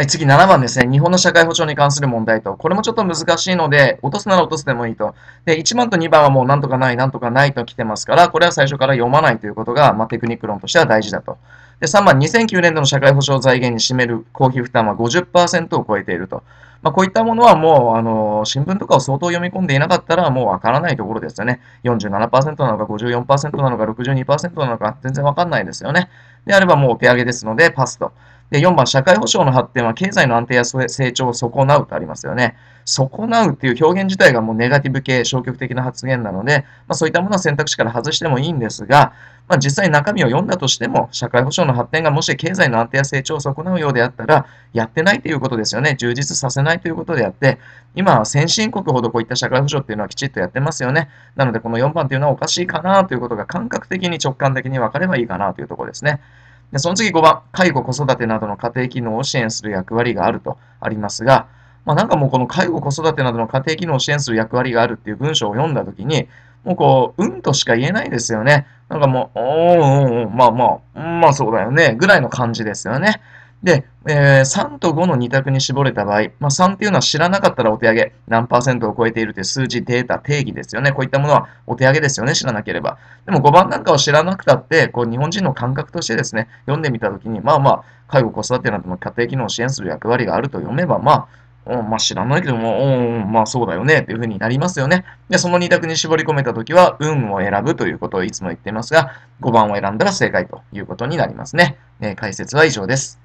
はい、次7番ですね。日本の社会保障に関する問題と。これもちょっと難しいので、落とすなら落とすでもいいと。で、1番と2番はもうなんとかない、なんとかないと来てますから、これは最初から読まないということが、まあ、テクニック論としては大事だと。で、3番、2009年度の社会保障財源に占める公費負担は50%を超えていると。まあ、こういったものはもう、あの、新聞とかを相当読み込んでいなかったら、もうわからないところですよね。47%なのか、54%なのか、62%なのか、全然わかんないですよね。であればもうお手上げですので、パスと。で、4番、社会保障の発展は経済の安定や成長を損なうとありますよね。損なうっていう表現自体がもうネガティブ系、消極的な発言なので、まあ、そういったものは選択肢から外してもいいんですが、まあ、実際中身を読んだとしても、社会保障の発展がもし経済の安定や成長を損なうようであったら、やってないということですよね。充実させないということであって、今、は先進国ほどこういった社会保障っていうのはきちっとやってますよね。なので、この4番っていうのはおかしいかなということが感覚的に直感的に分かればいいかなというところですね。でその次5番、介護、子育てなどの家庭機能を支援する役割があるとありますが、まあ、なんかもうこの介護、子育てなどの家庭機能を支援する役割があるっていう文章を読んだときに、もうこう、うんとしか言えないですよね。なんかもう、おー、うん、まあまあ、まあそうだよね、ぐらいの感じですよね。で、えー、3と5の2択に絞れた場合、まあ、3っていうのは知らなかったらお手上げ、何パーセントを超えているという数字、データ、定義ですよね。こういったものはお手上げですよね、知らなければ。でも5番なんかを知らなくたって、こう日本人の感覚としてですね、読んでみたときに、まあまあ、介護、子育てなどの家庭機能を支援する役割があると読めば、まあ、おまあ、知らないけども、おまあそうだよねというふうになりますよね。で、その2択に絞り込めたときは、運を選ぶということをいつも言っていますが、5番を選んだら正解ということになりますね。えー、解説は以上です。